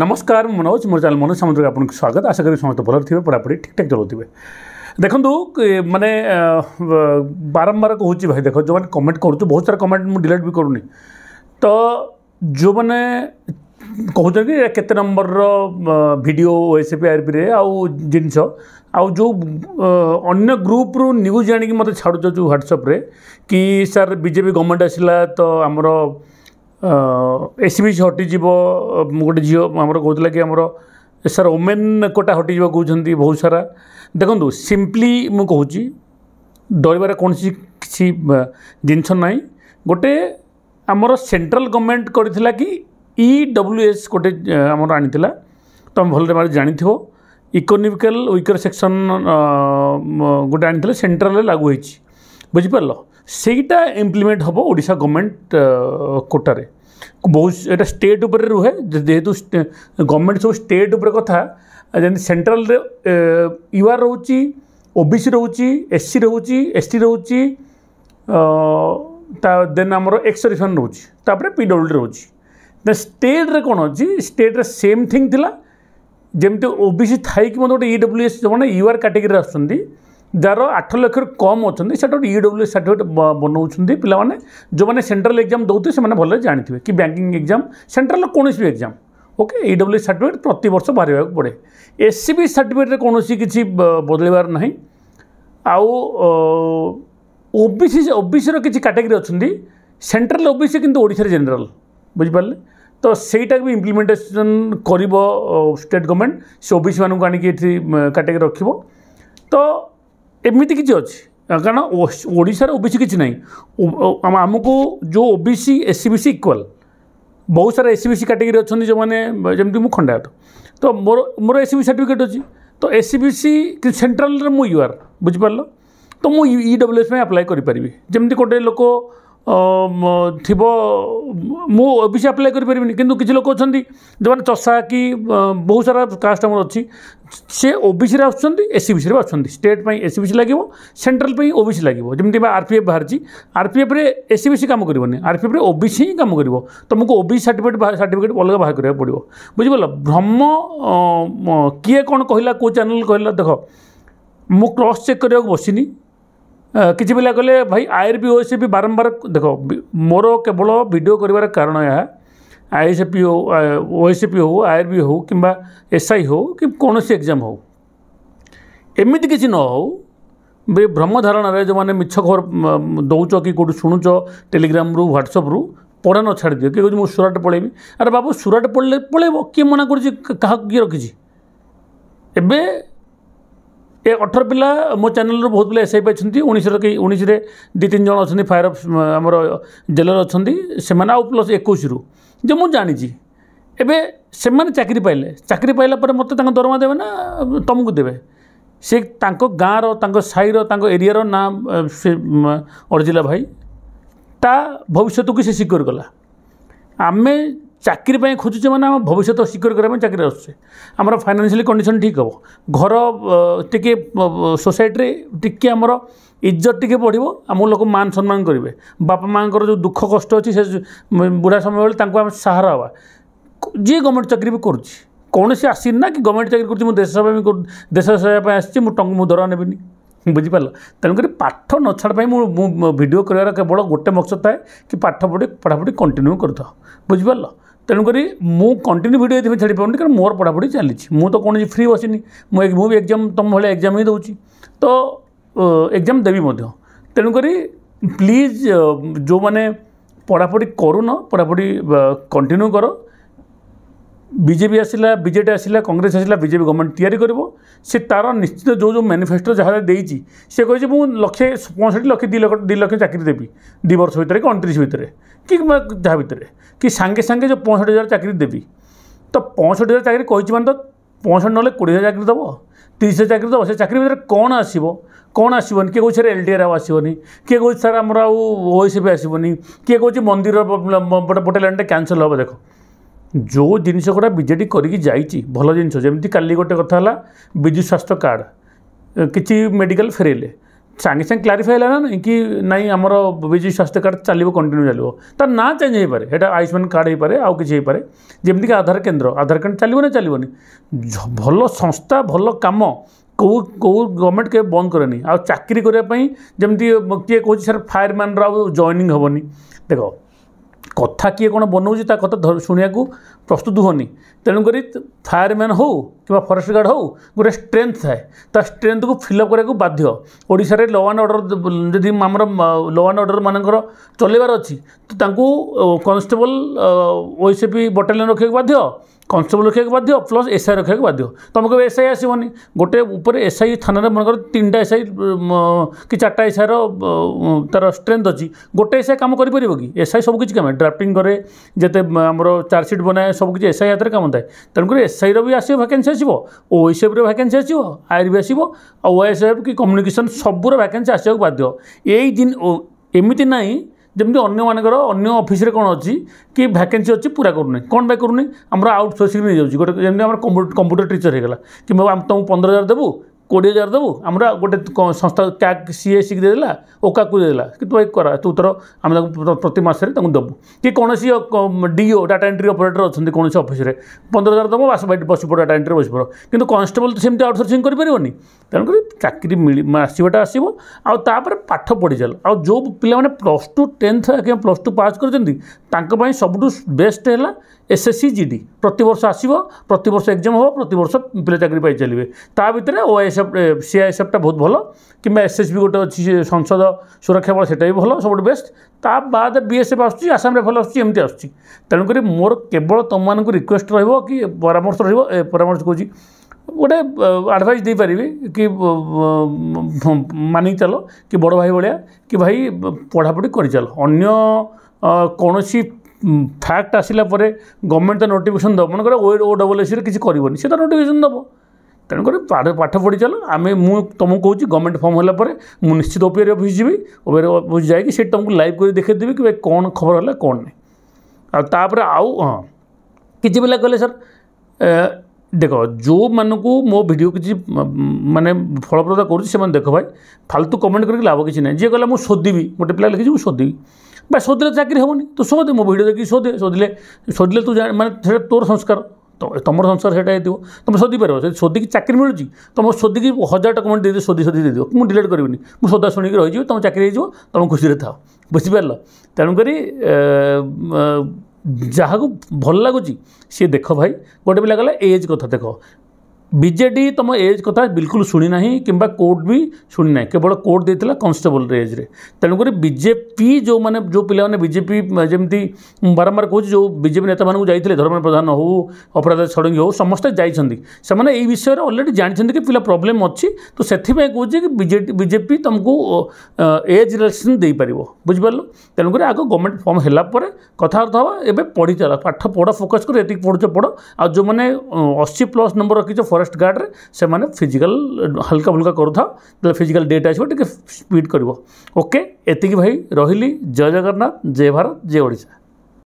ନମସ୍କାର ମୁଁ ମନୋଜ ମୋର ଚ୍ୟାନେଲ୍ ମନୋଜ ସାମନ୍ତକୁ ଆପଣଙ୍କୁ ସ୍ୱାଗତ ଆଶା କରିବି ସମସ୍ତେ ଭଲରେ ଥିବେ ପଢ଼ାପଢ଼ି ଠିକ୍ଠାକ୍ ଚଳାଉଥିବେ ଦେଖନ୍ତୁ ମାନେ ବାରମ୍ବାର କହୁଛି ଭାଇ ଦେଖ ଯେଉଁମାନେ କମେଣ୍ଟ କରୁଛୁ ବହୁତ ସାରା କମେଣ୍ଟ ମୁଁ ଡିଲିଟ୍ ବି କରୁନି ତ ଯେଉଁମାନେ କହୁଛନ୍ତି କି କେତେ ନମ୍ବରର ଭିଡ଼ିଓ ଏସ୍ଏପି ଆର୍ପିରେ ଆଉ ଜିନିଷ ଆଉ ଯେଉଁ ଅନ୍ୟ ଗ୍ରୁପ୍ରୁ ନ୍ୟୁଜ୍ ଆଣିକି ମୋତେ ଛାଡ଼ୁଛ ଯେଉଁ ହ୍ୱାଟ୍ସଅପ୍ରେ କି ସାର୍ ବିଜେପି ଗଭର୍ଣ୍ଣମେଣ୍ଟ ଆସିଲା ତ ଆମର ଏସ୍ବିସି ହଟିଯିବ ଗୋଟେ ଝିଅ ଆମର କହୁଥିଲା କି ଆମର ସାର୍ ଓମେନ୍ କୋଟା ହଟିଯିବ କହୁଛନ୍ତି ବହୁତ ସାରା ଦେଖନ୍ତୁ ସିମ୍ପଲି ମୁଁ କହୁଛି ଡରିବାର କୌଣସି କିଛି ଜିନିଷ ନାହିଁ ଗୋଟେ ଆମର ସେଣ୍ଟ୍ରାଲ୍ ଗଭର୍ଣ୍ଣମେଣ୍ଟ କରିଥିଲା କି ଇ ଡବ୍ଲ୍ୟୁ ଏସ୍ ଗୋଟେ ଆମର ଆଣିଥିଲା ତୁମେ ଭଲରେ ମାରି ଜାଣିଥିବ ଇକୋନୋମିକାଲ ୱିକର ସେକ୍ସନ୍ ଗୋଟେ ଆଣିଥିଲେ ସେଣ୍ଟ୍ରାଲ୍ରେ ଲାଗୁ ହେଇଛି ବୁଝିପାରିଲ सेटा इम्प्लीमेंट हम ओडा गवर्नमेंट कोटार बहुत एटा स्टेट उपर रुहे जेहेतु गवर्नमेंट सब स्टेट उपर कथा जमी सेट्राल युआर रोच ओबीसी रोच एस सी रोच एस टी रोच देन आम एक्सरिफन रोच पिडब्ल्यू डी रोच स्टेट्रे कौन अच्छी स्टेट सेम थिंग जमी ओबीसी थी गोटे इडब्ल्यू एस जो मैंने यू आर कैटेगरी आसती যার আঠ লক্ষর কম অনেক সেটা গোটে ইডব্লু সার্টিফিকেট বনাউন পিলামানে যে সেন্ট্রাল এক্সাম দৌতে সে ভালো জাঁথিবে কি ব্যাঙ্কিং এক্সাম সেন্ট্রাল কৌশি B exam okay E W certificate প্রতি বর্ষ বাহার পড়ে এসসিবি সার্টিফিকেটে কৌশি কিছু বদলাইবার না আউ ওবিসি ওবিসির কিছু ক্যাটেগরি অনেক সেন্ট্রাল ওবিসি কিন্তু ওড়িশার জেনারেল বুঝিপারে তো সেইটা বি ইমপ্লিমেন্টেসন করব স্টেট গভর্নমেন্ট সে ওবিসি মানুষ আনিকি এটি ক্যাটেগরি রাখব তো एमती किसी कारण ओडार ओ बी किसी ना आमको जो O B C S C C equal बहुत सारा एस सी सी कैटेगरी अच्छे जो मैंने जमी मुझ खंडायत तो मोर मोर एस सी सार्टिफिकेट अच्छी तो एस सी सी सेन्ट्राल मुझ यूआर बुझिपार तो मुझ इ डब्ल्यू एस अप्लाई करें जमी गोटे लोक ଥିବ ମୁଁ ଓ ବି ସି ଆପ୍ଲାଏ କରିପାରିବିନି କିନ୍ତୁ କିଛି ଲୋକ ଅଛନ୍ତି ଯେଉଁମାନେ ଚଷା କି ବହୁତ ସାରା କାଷ୍ଟ ଆମର ଅଛି ସେ ଓ ବି ସିରେ ଆସୁଛନ୍ତି ଏସ୍ ସି ବି ସିରେ ଆସୁଛନ୍ତି ଷ୍ଟେଟ୍ ପାଇଁ ଏସ୍ ସି ବି ସି ଲାଗିବ ସେଣ୍ଟ୍ରାଲ୍ ପାଇଁ ଓ ବି ସି ଲାଗିବ ଯେମିତି ଏବେ ଆର୍ ପି ଏଫ୍ ବାହାରିଛି ଆର୍ ପି ଏଫ୍ରେ ଏସ୍ ସି ବି ସି କାମ କରିବନି ଆର୍ ପି ଏଫ୍ରେ ଓ ବି ସି ହିଁ କାମ କରିବ ତୁମକୁ O B C certificate certificate ଅଲଗା ବାହାର କରିବାକୁ ପଡ଼ିବ ବୁଝିପାରିଲ ଭ୍ରମ କିଏ କ'ଣ କହିଲା କେଉଁ ଚ୍ୟାନେଲ୍ କହିଲା ଦେଖ ମୁଁ କ୍ରସ୍ ଚେକ୍ କରିବାକୁ ବସିନି କିଛି ପିଲା କହିଲେ ଭାଇ I P O S P ବାରମ୍ବାର ଦେଖ ମୋର କେବଳ ଭିଡ଼ିଓ କରିବାର କାରଣ ଏହା ଆଇ ଏସ୍ ପି ହଉ ଓ ଏସ୍ ପି ହଉ ଆଇ ବି ହଉ କିମ୍ବା ଏସ୍ ଆଇ ହଉ କି କୌଣସି ଏକ୍ଜାମ୍ ହଉ ଏମିତି କିଛି ନ ହଉ ବି ଭ୍ରମ ଧାରଣାରେ ଯେଉଁମାନେ ମିଛ ଖବର ଦେଉଛ କି କେଉଁଠି ଶୁଣୁଛ ଟେଲିଗ୍ରାମରୁ ହ୍ୱାଟ୍ସଅପ୍ରୁ ପଢ଼ା ନ ଛାଡ଼ିଦିଅ କିଏ କହୁଛି ମୁଁ ସୁରାଟ ପଳେଇବି ଆରେ ବାବୁ ସୁରାଟ ପଳେଇଲେ ପଳେଇବ କିଏ ମନା କରୁଛି କାହାକୁ କିଏ ରଖିଛି ଏବେ ଏ ଅଠର ପିଲା ମୋ ଚ୍ୟାନେଲ୍ରୁ ବହୁତ ପିଲା ଏସ୍ଆଇ ପାଇଛନ୍ତି ଉଣେଇଶର କେହି ଉଣେଇଶରେ ଦୁଇ ତିନି ଜଣ ଅଛନ୍ତି ଫାୟାର ଆମର ଜେଲର୍ ଅଛନ୍ତି ସେମାନେ ଆଉ ପ୍ଲସ୍ ଏକୋଇଶରୁ ଯେ ମୁଁ ଜାଣିଛି ଏବେ ସେମାନେ ଚାକିରି ପାଇଲେ ଚାକିରି ପାଇଲା ପରେ ମୋତେ ତାଙ୍କ ଦରମା ଦେବେ ନା ତୁମକୁ ଦେବେ ସେ ତାଙ୍କ ଗାଁର ତାଙ୍କ ସାହିର ତାଙ୍କ ଏରିଆର ନାଁ ସେ ଅର୍ଜିଲା ଭାଇ ତା ଭବିଷ୍ୟତକୁ ସେ ସିକ୍ୟୋର କଲା ଆମେ চাকরি পাই খোঁজুছে মানে আমার ভবিষ্যৎ সিকিওর করা চাকরি আসছে আমার ফাইনান্সিয়ালি কন্ডিশন ঠিক হব ঘর টিকে সোসাইটিরে টিকে আমার ইজ্জত টিকে বড়িব আমার লোক মান সম্মান করবে বাপা মাঙ্কর যে দুঃখ কষ্ট অছি সে বুড়া সময় বেড়ে তাঁকু আমি সাহারা হওয়া যে গভর্নমেন্ট চাকরি বি করছি কৌশি আসিনি না কি গভর্নমেন্ট চাকরি করছি মু দেশ সেবা দেশ সেবা আসছি মু মু দরা নেবিনি ବୁଝିପାରିଲ ତେଣୁକରି ପାଠ ନ ଛାଡ଼ ପାଇଁ ମୁଁ ମୁଁ ଭିଡ଼ିଓ କରିବାର କେବଳ ଗୋଟେ ମକସଦ ଥାଏ କି ପାଠ ପଢ଼ି ପଢ଼ାପଢ଼ି କଣ୍ଟିନ୍ୟୁ କରିଥାଉ ବୁଝିପାରିଲ তেণুকরি ମୁଁ କଣ୍ଟିନ୍ୟୁ ଭିଡ଼ିଓ ଏଥିପାଇଁ ଛାଡ଼ିପାରୁନି କାରଣ ମୋର ପଢ଼ାପଢ଼ି ଚାଲିଛି ମୁଁ ତ କୌଣସି ଫ୍ରି ବସିନି ମୁଁ ମୁଁ ବି ଏକ୍ଜାମ୍ ତୁମ ଭଳିଆ ଏକ୍ଜାମ୍ ହିଁ ଦେଉଛି ତ ଏକ୍ଜାମ୍ ଦେବି ମଧ୍ୟ ତେଣୁକରି ପ୍ଲିଜ୍ ଯେଉଁମାନେ ପଢ଼ାପଢ଼ି କରୁନ ପଢ଼ାପଢ଼ି କଣ୍ଟିନ୍ୟୁ କର ବିଜେପି ଆସିଲା ବିଜେଡ଼ି ଆସିଲା କଂଗ୍ରେସ ଆସିଲା ବିଜେପି ଗଭର୍ଣ୍ଣମେଣ୍ଟ ତିଆରି କରିବ ସେ ତା'ର ନିଶ୍ଚିତ ଯେଉଁ ଯେଉଁ ମ୍ୟାନିଫେଷ୍ଟୋ ଯାହା ଦେଇଛି ସେ କହିଛି ମୁଁ ଲକ୍ଷେ ପଞ୍ଚଷଠି ଲକ୍ଷ ଦୁଇ ଲକ୍ଷ ଦୁଇ ଲକ୍ଷ ଚାକିରି ଦେବି ଦୁଇ ବର୍ଷ ଭିତରେ କି ଅଣତିରିଶ ଭିତରେ କି ଯାହା ଭିତରେ କି ସାଙ୍ଗେ ସାଙ୍ଗେ ଯେଉଁ ପଞ୍ଚଷଠି ହଜାର ଚାକିରି ଦେବି ତ ପଞ୍ଚଷଠି ହଜାର ଚାକିରି କହିଛି ମାନେ ତ ପଞ୍ଚଷଠି ନହେଲେ କୋଡ଼ିଏ ହଜାର ଚାକିରି ଦେବ ତିରିଶ ହଜାର ଚାକିରି ଦେବ ସେ ଚାକିରି ଭିତରେ କ'ଣ ଆସିବ କ'ଣ ଆସିବନି କିଏ କହୁଛି ସାର୍ ଏଲ୍ ଡି ଆର୍ ଆଉ ଆସିବନି କିଏ କହୁଛି ସାର୍ ଆମର ଆଉ ଓଏସ୍ବି ଆସିବନି କିଏ କହୁଛି ମନ୍ଦିର ଗୋଟେ ଲାଇନ୍ଟା କ୍ୟାନସଲ୍ ହେବ ଦେଖ जो जिनस गुड़ा बजे करके भल जिन जमी का गोटे कथा विजु स्वास्थ्य कार्ड किसी मेडिकल फेरइले सांगे सांगे क्लारीफाए ला कि नाई आम विजु स्वास्थ्य कार्ड चलो कंटिन्यू चलो तर ना चेंज हो पाए यहाँ आयुष्मान कार्ड हो पाए आउ किसी पाए जमीक आधार केन्द्र आधार कार्ड चलो ना चलो भल संस्था भल कम कौ कौ गवर्नमेंट के बंद करनी आ चाकरी करने जमी किए कह सर फायरमैन रो जइनिंग हेनी देख କଥା କିଏ କ'ଣ ବନାଉଛି ତା କଥା ଶୁଣିବାକୁ ପ୍ରସ୍ତୁତ ହୁଅନି ତେଣୁକରି ଫାୟାରମ୍ୟାନ୍ ହେଉ କିମ୍ବା ଫରେଷ୍ଟ ଗାର୍ଡ଼ ହେଉ ଗୋଟେ ଷ୍ଟ୍ରେନ୍ଥ ଥାଏ ତା ଷ୍ଟ୍ରେନ୍ଥକୁ ଫିଲ୍ଅପ୍ କରିବାକୁ ବାଧ୍ୟ ଓଡ଼ିଶାରେ ଲ ଆଣ୍ଡ ଅର୍ଡ଼ର ଯଦି ଆମର ଲ ଆଣ୍ଡ ଅର୍ଡ଼ର ମାନଙ୍କର ଚଲେଇବାର ଅଛି ତ ତାଙ୍କୁ କନଷ୍ଟେବଲ ଓଏସ୍ଏପି ବଟାଲିୟନ୍ ରଖିବାକୁ ବାଧ୍ୟ କନଷ୍ଟେବଲ ରଖିବାକୁ ବାଧ୍ୟ ପ୍ଲସ୍ ଏସ୍ଆଇ ରଖିବାକୁ ବାଧ୍ୟ ତୁମେ କହିବ ଏସ୍ଆଇ ଆସିବନି ଗୋଟେ ଉପରେ ଏସ୍ଆଇ ଥାନାରେ ମନେକର ତିନିଟା ଏସ୍ଆଇ କି ଚାରିଟା ଏସ୍ଆଇର ତା'ର ଷ୍ଟ୍ରେନ୍ଥ ଅଛି ଗୋଟେ ଏସ୍ଆଇ କାମ କରିପାରିବ କି ଏସ୍ଆଇ ସବୁକିଛି କାମ ଡ୍ରାଫ୍ଟିଂ କରେ ଯେତେ ଆମର ଚାର୍ଜସିଟ୍ ବନାଏ ସବୁକିଛି ଏସ୍ଆଇ ହାତରେ କାମ ଥାଏ ତେଣୁକରି ଏସ୍ଆଇର ବି ଆସିବ ଭ୍ୟାକେନ୍ସି ଆସିବ ଓ ଏସ୍ଏଫ୍ର ଭ୍ୟାକେନ୍ସି ଆସିବ ଆଇର ବି ଆସିବ ଆଉ ଓ ଏସ୍ଏଫ୍ କି କମ୍ୟୁନିକେସନ୍ ସବୁର ଭ୍ୟାକେନ୍ସି ଆସିବାକୁ ବାଧ୍ୟ ଏଇ ଦିନ ଏମିତି ନାହିଁ ଯେମିତି ଅନ୍ୟମାନଙ୍କର ଅନ୍ୟ ଅଫିସରେ କ'ଣ ଅଛି କି ଭ୍ୟାକେନ୍ସି ଅଛି ପୁରା କରୁନି କ'ଣ ପାଇଁ କରୁନି ଆମର ଆଉଟ୍ ସୋର୍ସିଂ ନେଇଯାଉଛି ଗୋଟେ ଯେମିତି ଆମର କମ୍ପ୍ୟୁଟର ଟିଚର ହେଇଗଲା କିମ୍ବା ଆମେ ତୁମକୁ ପନ୍ଦର ହଜାର ଦେବୁ किडियो जार दबु अरू गोटा सिएसी किला कि भाइ करा तुलिङ प्रतिमासु कि कसरी डिओ डाटा एन्ट्री अपरेटर अनि कसरी अफिसले पन्ध्र हजार दबा बसप डाटा एन्ट्री बसिप किन कन्सटेबल त त्यति आउटसोर्सिङ गरिपऱ्यो नि तिर आसवाटा आसो आउँदै पाठ पढिचाला आउँ जो पिया प्लस टु टेन्थ्यो प्लस टु पास गरि सबुठु बेस्ट होला এস এস এসএসসি জিডি প্রতবর্ষ আসব প্রতবর্ষ এক্সাম হব প্রতবর্ষ পিলা চাকরি পাই চালিবে তা ভিতরে ওএসএফ সিআইএসএফটা বহুত ভালো কিংবা এস এসএসবি গোটে অছি সংসদ সুরক্ষা বল সেটা ভালো সবুঠ বেস্ট তা বাদ বিএসএফ আসছে আসাম রেফল আসছে এমতি আসছে তেমকি মোর কেবল তোমাকে রিকোয়েস্ট রহব কি পরামর্শ রহব পরামর্শ কুচি গোটে আডভাইস দিয়ে পারি কি মানি চাল কি বড় ভাই ভাই কি ভাই পড়াপড়ি করে চাল অন্য কোণী ফ্যাক্ট আসিলা পরে গভর্নমেন্ট তা নোটিফিকেসন দেব মনে করে ও ডবল এসিরে কিছু করবনি সে তা নোটিফিকেসন দেব তেমনি পাঠ পড়ি চাল আমি মু তোমাকে কৌছি গভর্নমেন্ট ফর্ম হল পরে মু নিশ্চিত ওপিআর অফিস যাবি ওপিআর অফিস যাই সেটি তোমাকে লাইভ করে দেখাই দেবি কি ভাই কোণ খবর হল কোণ নাই আপরে আউ হ্যাঁ কিছু পিলা কলে স্যার দেখ ଯେଉଁମାନଙ୍କୁ ମୋ ଭିଡ଼ିଓ କିଛି ମାନେ ଫଳପ୍ରଦ କରୁଛି ସେମାନେ ଦେଖ ଭାଇ ଫାଲତୁ କମେଣ୍ଟ କରିକି ଲାଭ କିଛି ନାହିଁ ଯିଏ କହିଲା ମୁଁ ଶୋଧିବି ଗୋଟେ ପିଲା ଲେଖିଛି ମୁଁ ଶୋଧିବି বা শোধলে চাকরি ହେବନି ତୁ ଶୋଧେ ମୋ ଭିଡ଼ିଓ ଦେଖିକି ଶୋଧେ ଶୋଧିଲେ ଶୋଧିଲେ ତୁ ମାନେ ସେଇଟା ତୋର ସଂସ୍କାର ତୁମର ସଂସାର ସେଇଟା ହେଇଥିବ ତୁମେ ଶୋଧିପାରିବ ଯଦି ଶୋଧିକି ଚାକିରି ମିଳୁଛି ତୁମ ଶୋଧିକି ହଜାର ଟଙ୍କା ଦେଇଦେବ ଶୋଧି ଶୋଧି ଦେଇଦେବ ମୁଁ ଡିଲେଟ୍ କରିବିନି ମୁଁ ସଦା ଶୁଣିକି ରହିଯିବି ତୁମ ଚାକିରି ହେଇଯିବ ତୁମ ଖୁସିରେ ଥାଅ ବୁଝିପାରିଲ ତେଣୁକରି ଯାହାକୁ ଭଲ ଲାଗୁଛି ସିଏ ଦେଖ ଭାଇ ଗୋଟେ ପିଲା କହିଲା ଏଜ୍ କଥା ଦେଖ बजेड तुम एज कथा बिल्कुल शुणिना कि कोर्ट भी ना केवल कोर्ट दे कन्स्टेबल एज्रे तेणुक बजेपी जो मैंने जो पाने बजेपी जमी बारंबार कहूँ जो बजेपी नेता मानक जाते धर्म प्रधान हो अपराध षडंगी हो समस्ते जाने ये अलरेडी जानते कि पिला प्रोब्लेम अच्छी तो से कहे कि बजेपी तुमको एज रिलेक्शन दे पार बुझिपार तेणुक आगे गवर्नमेंट फर्म हो कथबार्ता हाँ एवं पढ़ी चल पाठ पढ़ फोकस कर ये पढ़ु पढ़ आ जो मैंने अशी प्लस नंबर रखी फरे फरेस्ट गार्ड से माने फिजिकल हल्का फुल्का करूँ फिजिकल डेट आसो स्पीड करके भाई रही जय जगन्नाथ जय भारत जय ओडा